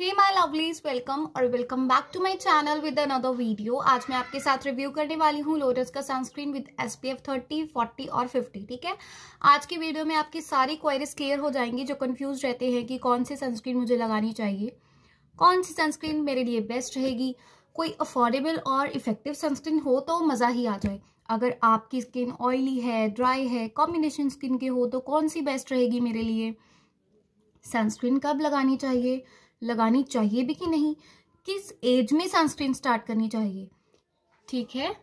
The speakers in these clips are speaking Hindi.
हे माय लवलीज वेलकम और welcome back to my channel with another video आज मैं आपके साथ रिव्यू करने वाली हूँ लोटस का सनस्क्रीन विद एसपीएफ 30, 40 और 50 ठीक है आज की वीडियो में आपकी सारी क्वायरीज क्लियर हो जाएंगी जो कंफ्यूज रहते हैं कि कौन सी सनस्क्रीन मुझे लगानी चाहिए कौन सी सनस्क्रीन मेरे लिए बेस्ट रहेगी कोई अफोर्डेबल और इफेक्टिव सनस्क्रीन हो तो मज़ा ही आ जाए अगर आपकी स्किन ऑयली है ड्राई है कॉम्बिनेशन स्किन के हो तो कौन सी बेस्ट रहेगी मेरे लिए सनस्क्रीन कब लगानी चाहिए लगानी चाहिए भी कि नहीं किस एज में सनस्क्रीन स्टार्ट करनी चाहिए ठीक है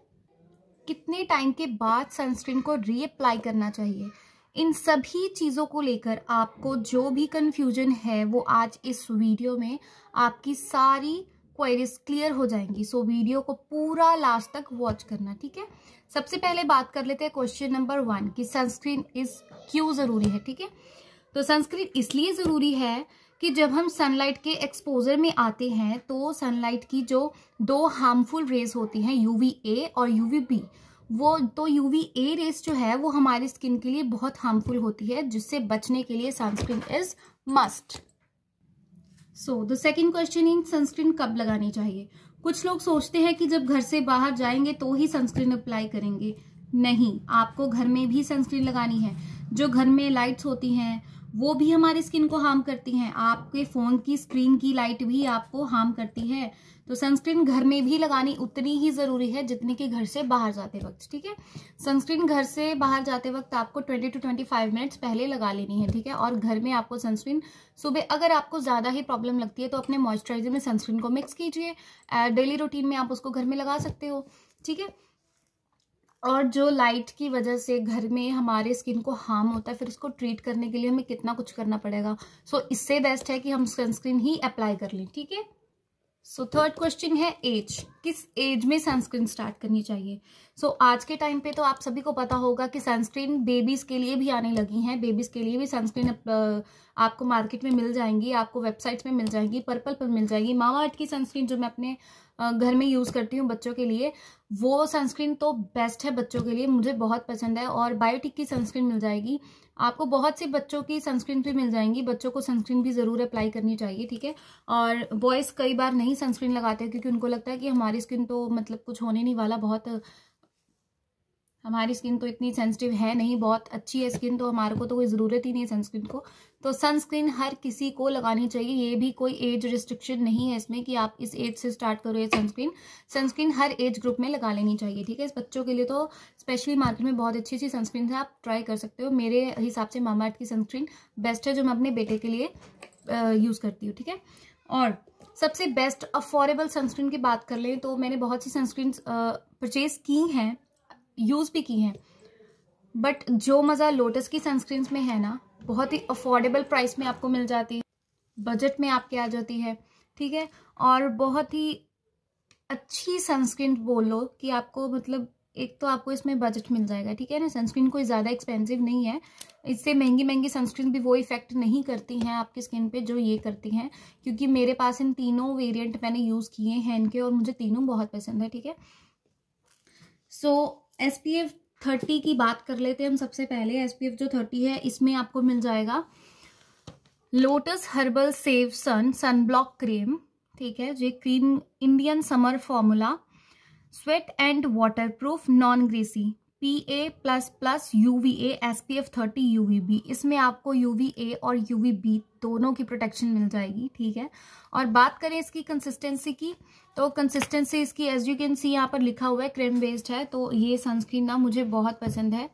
कितने टाइम के बाद सनस्क्रीन को रीअप्लाई करना चाहिए इन सभी चीज़ों को लेकर आपको जो भी कन्फ्यूजन है वो आज इस वीडियो में आपकी सारी क्वेरीज क्लियर हो जाएंगी सो so, वीडियो को पूरा लास्ट तक वॉच करना ठीक है सबसे पहले बात कर लेते हैं क्वेश्चन नंबर वन कि सनस्क्रीन इज क्यों ज़रूरी है ठीक है तो सनस्क्रीन इसलिए ज़रूरी है कि जब हम सनलाइट के एक्सपोजर में आते हैं तो सनलाइट की जो दो हार्मफुल रेज होती हैं यूवी ए और यूवी बी वो तो यूवी ए रेस जो है वो हमारी स्किन के लिए बहुत हार्मफुल होती है जिससे बचने के लिए sunscreen is must so the second question in sunscreen कब लगानी चाहिए कुछ लोग सोचते हैं कि जब घर से बाहर जाएंगे तो ही सनस्क्रीन अप्लाई करेंगे नहीं आपको घर में भी सनस्क्रीन लगानी है जो घर में लाइट्स होती हैं वो भी हमारी स्किन को हार्म करती हैं आपके फ़ोन की स्क्रीन की लाइट भी आपको हार्म करती है तो सनस्क्रीन घर में भी लगानी उतनी ही ज़रूरी है जितनी कि घर से बाहर जाते वक्त ठीक है सनस्क्रीन घर से बाहर जाते वक्त आपको 20 टू 25 मिनट्स पहले लगा लेनी है ठीक है और घर में आपको सनस्क्रीन सुबह अगर आपको ज़्यादा ही प्रॉब्लम लगती है तो अपने मॉइस्चराइजर में सनस्क्रीन को मिक्स कीजिए डेली रूटीन में आप उसको घर में लगा सकते हो ठीक है और जो लाइट की वजह से घर में हमारे स्किन को हार्म होता है फिर उसको ट्रीट करने के लिए हमें कितना कुछ करना पड़ेगा सो so, इससे बेस्ट है कि हम सनस्क्रीन ही अप्लाई कर लें ठीक है सो थर्ड क्वेश्चन है एज किस एज में सनस्क्रीन स्टार्ट करनी चाहिए सो so, आज के टाइम पे तो आप सभी को पता होगा कि सनस्क्रीन बेबीज़ के लिए भी आने लगी हैं बेबीज़ के लिए भी सनस्क्रीन आपको मार्केट में मिल जाएंगी आपको वेबसाइट्स में मिल जाएंगी पर्पल पर मिल जाएगी मावा की सनस्क्रीन जो मैं अपने घर में यूज़ करती हूँ बच्चों के लिए वो सनस्क्रीन तो बेस्ट है बच्चों के लिए मुझे बहुत पसंद है और बायोटिक की सनस्क्रीन मिल जाएगी आपको बहुत से बच्चों की सनस्क्रीन भी मिल जाएंगी बच्चों को सनस्क्रीन भी ज़रूर अप्लाई करनी चाहिए ठीक है और बॉयज़ कई बार नहीं सनस्क्रीन लगाते क्योंकि उनको लगता है कि हमारी स्किन तो मतलब कुछ होने नहीं वाला बहुत हमारी स्किन तो इतनी सेंसिटिव है नहीं बहुत अच्छी है स्किन तो हमारे को तो कोई ज़रूरत ही नहीं है सनस्क्रीन को तो सनस्क्रीन हर किसी को लगानी चाहिए ये भी कोई एज रिस्ट्रिक्शन नहीं है इसमें कि आप इस एज से स्टार्ट करो ये सनस्क्रीन सनस्क्रीन हर एज ग्रुप में लगा लेनी चाहिए ठीक है इस बच्चों के लिए तो स्पेशली मार्केट में बहुत अच्छी अच्छी सनस्क्रीन है आप ट्राई कर सकते हो मेरे हिसाब से मामा की सनस्क्रीन बेस्ट है जो मैं अपने बेटे के लिए यूज़ करती हूँ ठीक है और सबसे बेस्ट अफोर्डेबल सनस्क्रीन की बात कर लें तो मैंने बहुत सी सनस्क्रीन परचेज की हैं यूज़ भी की हैं बट जो मज़ा लोटस की सनस्क्रीन में है ना बहुत ही अफोर्डेबल प्राइस में आपको मिल जाती है बजट में आपके आ जाती है ठीक है और बहुत ही अच्छी सनस्क्रीन बोल लो कि आपको मतलब एक तो आपको इसमें बजट मिल जाएगा ठीक है ना सनस्क्रीन कोई ज़्यादा एक्सपेंसिव नहीं है इससे महंगी महंगी सनस्क्रीन भी वो इफेक्ट नहीं करती हैं आपकी स्किन पे जो ये करती हैं क्योंकि मेरे पास इन तीनों वेरिएंट मैंने यूज़ किए हैं इनके और मुझे तीनों बहुत पसंद है ठीक है so S P F thirty की बात कर लेते हैं हम सबसे पहले एफ जो थर्टी है इसमें आपको मिल जाएगा Lotus herbal safe sun sunblock cream ठीक है जो cream Indian summer formula sweat and water proof non greasy P A plus plus U V A S P F thirty U V B इसमें आपको यू वी ए और यू वी बी दोनों की प्रोटेक्शन मिल जाएगी ठीक है और बात करें इसकी कंसिस्टेंसी की तो कंसिस्टेंसी इसकी एज यू कैन सी यहाँ पर लिखा हुआ है क्रीम बेस्ड है तो ये सनस्क्रीन ना मुझे बहुत पसंद है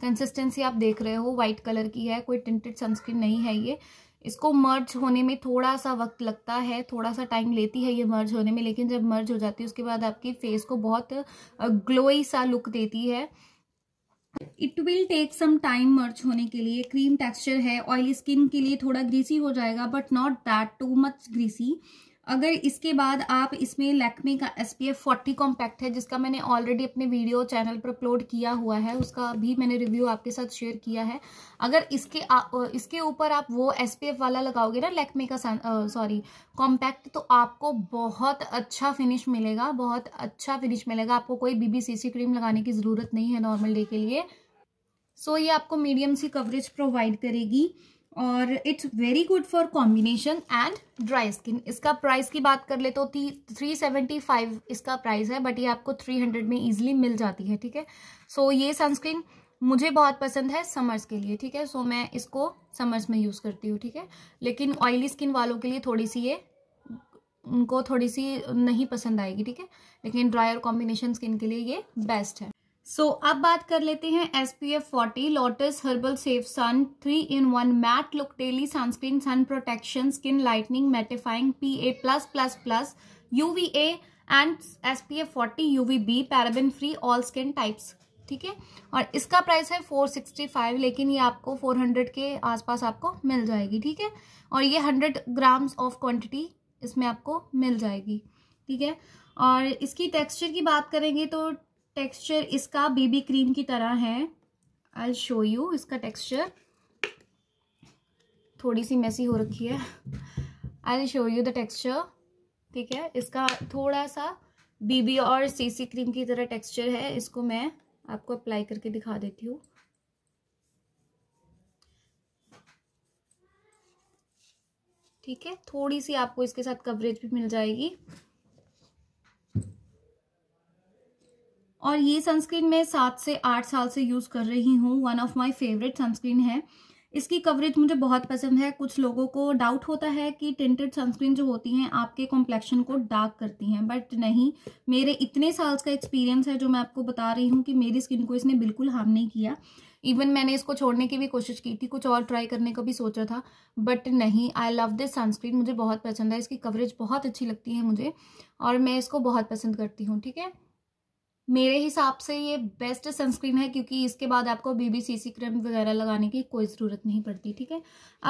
कंसिस्टेंसी आप देख रहे हो वाइट कलर की है कोई टिंटेड सनस्क्रीन नहीं है ये इसको मर्ज होने में थोड़ा सा वक्त लगता है थोड़ा सा टाइम लेती है ये मर्ज होने में लेकिन जब मर्ज हो जाती है उसके बाद आपकी फेस को बहुत ग्लोई सा लुक देती है it will take some time merge होने के लिए क्रीम टेक्सचर है ऑयली स्किन के लिए थोड़ा ग्रीसी हो जाएगा but not that too much greasy अगर इसके बाद आप इसमें लैक्मे का S P F forty compact है जिसका मैंने ऑलरेडी अपने वीडियो चैनल पर अपलोड किया हुआ है उसका भी मैंने रिव्यू आपके साथ शेयर किया है अगर इसके आ, इसके ऊपर आप वो एस पी एफ वाला लगाओगे ना लैक्मे का सॉरी कॉम्पैक्ट तो आपको बहुत अच्छा फिनिश मिलेगा बहुत अच्छा फिनिश मिलेगा आपको कोई B B C C cream लगाने की ज़रूरत नहीं है नॉर्मल डे के लिए सो so, ये आपको मीडियम सी कवरेज प्रोवाइड करेगी और it's very good for combination and dry skin इसका प्राइस की बात कर ले तो थ्री सेवेंटी फाइव इसका प्राइस है बट ये आपको थ्री हंड्रेड में ईजिली मिल जाती है ठीक है सो ये सनस्क्रीन मुझे बहुत पसंद है समर्स के लिए ठीक है सो so, मैं इसको समर्स में यूज़ करती हूँ ठीक है लेकिन ऑयली स्किन वालों के लिए थोड़ी सी ये उनको थोड़ी सी नहीं पसंद आएगी ठीक है लेकिन ड्राई और कॉम्बिनेशन स्किन के लिए ये बेस्ट है सो so, अब बात कर लेते हैं S P F forty Lotus herbal safe sun three in one matte look daily sunscreen sun protection skin lightening mattifying P A plus plus plus U V A and S P F forty U V B paraben free all skin types ठीक है और इसका प्राइस है फोर सिक्सटी फाइव लेकिन ये आपको फोर हंड्रेड के आसपास आपको मिल जाएगी ठीक है और ये हंड्रेड ग्राम्स ऑफ क्वान्टिटी इसमें आपको मिल जाएगी ठीक है और इसकी टेक्सचर की बात करेंगे तो टेक्सचर इसका बेबी क्रीम की तरह है आई शो यू इसका टेक्सचर थोड़ी सी मैसी हो रखी है I show you the texture ठीक है इसका थोड़ा सा बीबी और सीसी क्रीम की तरह टेक्सचर है इसको मैं आपको अप्लाई करके दिखा देती हूँ ठीक है थोड़ी सी आपको इसके साथ कवरेज भी मिल जाएगी और ये सनस्क्रीन मैं सात से आठ साल से यूज़ कर रही हूँ one of my favourite sunscreen है इसकी कवरेज मुझे बहुत पसंद है कुछ लोगों को डाउट होता है कि टेंटेड सनस्क्रीन जो होती हैं आपके कॉम्प्लेक्शन को डार्क करती हैं बट नहीं मेरे इतने साल का एक्सपीरियंस है जो मैं आपको बता रही हूँ कि मेरी स्किन को इसने बिल्कुल हार्म नहीं किया इवन मैंने इसको छोड़ने की भी कोशिश की थी कुछ और ट्राई करने का भी सोचा था बट नहीं आई लव दिस सनस्क्रीन मुझे बहुत पसंद है इसकी कवरेज बहुत अच्छी लगती है मुझे और मैं इसको बहुत पसंद करती हूँ ठीक है मेरे हिसाब से ये बेस्ट सनस्क्रीन है क्योंकि इसके बाद आपको बीबीसीसी क्रीम वगैरह लगाने की कोई ज़रूरत नहीं पड़ती ठीक है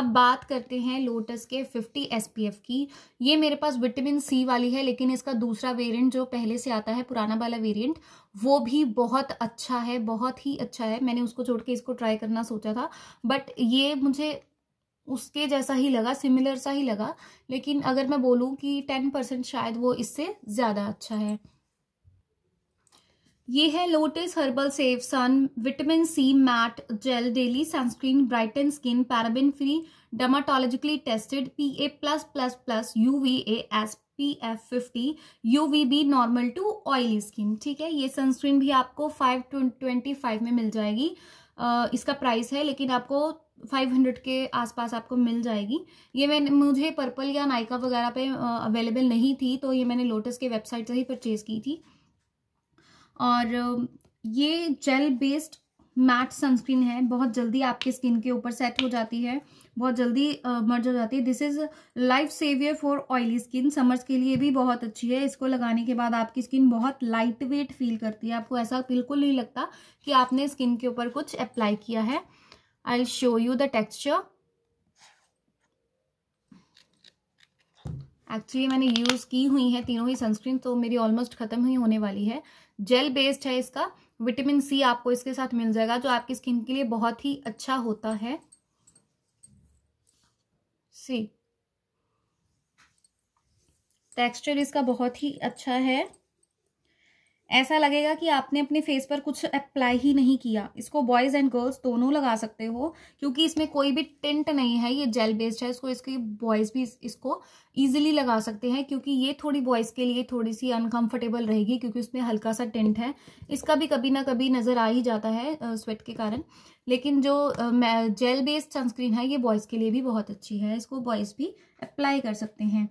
अब बात करते हैं लोटस के 50 एसपीएफ की ये मेरे पास विटामिन सी वाली है लेकिन इसका दूसरा वेरिएंट जो पहले से आता है पुराना वाला वेरिएंट वो भी बहुत अच्छा है बहुत ही अच्छा है मैंने उसको छोड़ के इसको ट्राई करना सोचा था बट ये मुझे उसके जैसा ही लगा सिमिलर सा ही लगा लेकिन अगर मैं बोलूँ कि टेन परसेंट शायद वो इससे ज़्यादा अच्छा है ये है Lotus herbal safe sun vitamin C matte gel daily sunscreen brighten skin paraben free dermatologically tested P A plus plus plus U V A S P F fifty U V B normal to oily skin ठीक है ये सनस्क्रीन भी आपको फाइव ट्वेंटी फाइव में मिल जाएगी uh, इसका प्राइस है लेकिन आपको फाइव हंड्रेड के आसपास आपको मिल जाएगी ये मैंने मुझे पर्पल या नाइका वगैरह पे अवेलेबल uh, नहीं थी तो ये मैंने लोटस के वेबसाइट से ही परचेज़ की थी और ये जेल बेस्ड मैट सनस्क्रीन है बहुत जल्दी आपके स्किन के ऊपर सेट हो जाती है बहुत जल्दी मर्ज हो जाती है this is life saviour for oily skin summers के लिए भी बहुत अच्छी है इसको लगाने के बाद आपकी स्किन बहुत लाइट वेट फील करती है आपको ऐसा बिल्कुल नहीं लगता कि आपने स्किन के ऊपर कुछ अप्लाई किया है I show you the texture actually मैंने यूज़ की हुई है तीनों ही सनस्क्रीन तो मेरी ऑलमोस्ट ख़त्म ही होने वाली है जेल बेस्ड है इसका विटामिन सी आपको इसके साथ मिल जाएगा जो आपकी स्किन के लिए बहुत ही अच्छा होता है सी टेक्सचर इसका बहुत ही अच्छा है ऐसा लगेगा कि आपने अपने फेस पर कुछ अप्लाई ही नहीं किया इसको बॉयज एंड गर्ल्स दोनों लगा सकते हो क्योंकि इसमें कोई भी टिंट नहीं है ये जेल बेस्ड है इसको इसके बॉयज भी इसको ईजिली लगा सकते हैं क्योंकि ये थोड़ी बॉयज के लिए थोड़ी सी अनकंफर्टेबल रहेगी क्योंकि उसमें हल्का सा टिंट है इसका भी कभी ना कभी नज़र आ ही जाता है स्वेट के कारण लेकिन जो जेल बेस्ड सनस्क्रीन है ये बॉयज़ के लिए भी बहुत अच्छी है इसको बॉयज़ भी अप्लाई कर सकते हैं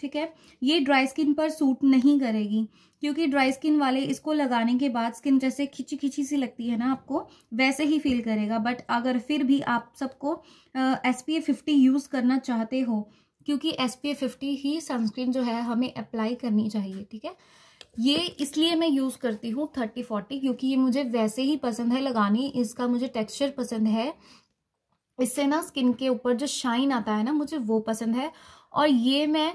ठीक है ये ड्राई स्किन पर सूट नहीं करेगी क्योंकि ड्राई स्किन वाले इसको लगाने के बाद स्किन जैसे खिंची खिंची सी लगती है ना आपको वैसे ही फील करेगा बट अगर फिर भी आप सबको S P F fifty use करना चाहते हो क्योंकि एस पी एफ फिफ्टी ही सनस्क्रीन जो है हमें अप्लाई करनी चाहिए ठीक है ये इसलिए मैं यूज़ करती हूँ थर्टी फोर्टी क्योंकि ये मुझे वैसे ही पसंद है लगानी इसका मुझे टेक्सचर पसंद है इससे ना स्किन के ऊपर जो शाइन आता है ना मुझे वो पसंद है और ये मैं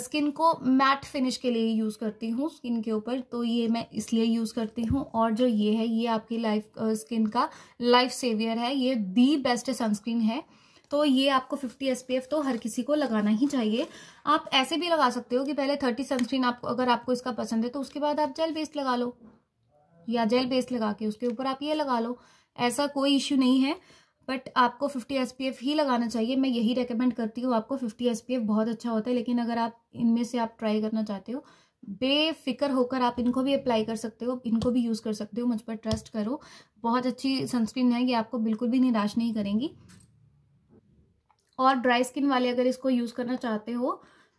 स्किन को मैट फिनिश के लिए यूज़ करती हूँ स्किन के ऊपर तो ये मैं इसलिए यूज़ करती हूँ और जो ये है ये आपकी लाइफ स्किन का लाइफ सेवियर है ये दी बेस्ट सनस्क्रीन है तो ये आपको 50 एस तो हर किसी को लगाना ही चाहिए आप ऐसे भी लगा सकते हो कि पहले 30 सनस्क्रीन आप अगर आपको इसका पसंद है तो उसके बाद आप जेल बेस्ड लगा लो या जेल बेस्ड लगा के उसके ऊपर आप ये लगा लो ऐसा कोई इश्यू नहीं है बट आपको 50 एस ही लगाना चाहिए मैं यही रेकमेंड करती हूँ आपको 50 एस बहुत अच्छा होता है लेकिन अगर आप इनमें से आप ट्राई करना चाहते हो बेफिक्र होकर आप इनको भी अप्लाई कर सकते हो इनको भी यूज़ कर सकते हो मुझ पर ट्रस्ट करो बहुत अच्छी सनस्क्रीन है ये आपको बिल्कुल भी निराश नहीं करेंगी और ड्राई स्किन वाले अगर इसको यूज़ करना चाहते हो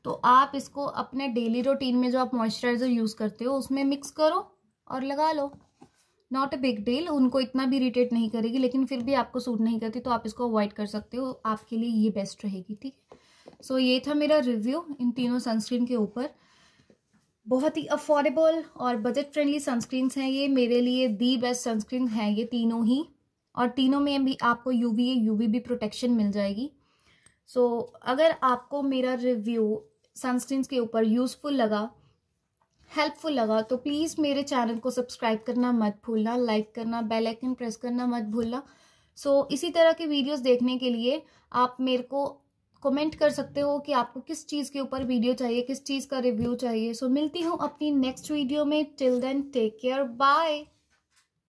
तो आप इसको अपने डेली रूटीन में जो आप मॉइस्चराइज़र यूज़ करते हो उसमें मिक्स करो और लगा लो नॉट अ बिग डील उनको इतना भी इरीटेट नहीं करेगी लेकिन फिर भी आपको सूट नहीं करती तो आप इसको अवॉइड कर सकते हो आपके लिए ये बेस्ट रहेगी ठीक है सो ये था मेरा रिव्यू इन तीनों सनस्क्रीन के ऊपर बहुत ही अफोर्डेबल और बजट फ्रेंडली सनस्क्रीन्स हैं ये मेरे लिए दी बेस्ट सनस्क्रीन हैं ये तीनों ही और तीनों में भी आपको U V U V B protection मिल जाएगी सो so, अगर आपको मेरा रिव्यू सनस्क्रीन के ऊपर यूज़फुल लगा हेल्पफुल लगा तो प्लीज़ मेरे चैनल को सब्सक्राइब करना मत भूलना लाइक करना बेल आइकन प्रेस करना मत भूलना सो so, इसी तरह के वीडियोस देखने के लिए आप मेरे को कमेंट कर सकते हो कि आपको किस चीज़ के ऊपर वीडियो चाहिए किस चीज़ का रिव्यू चाहिए सो so, मिलती हूँ अपनी नेक्स्ट वीडियो में till then take care bye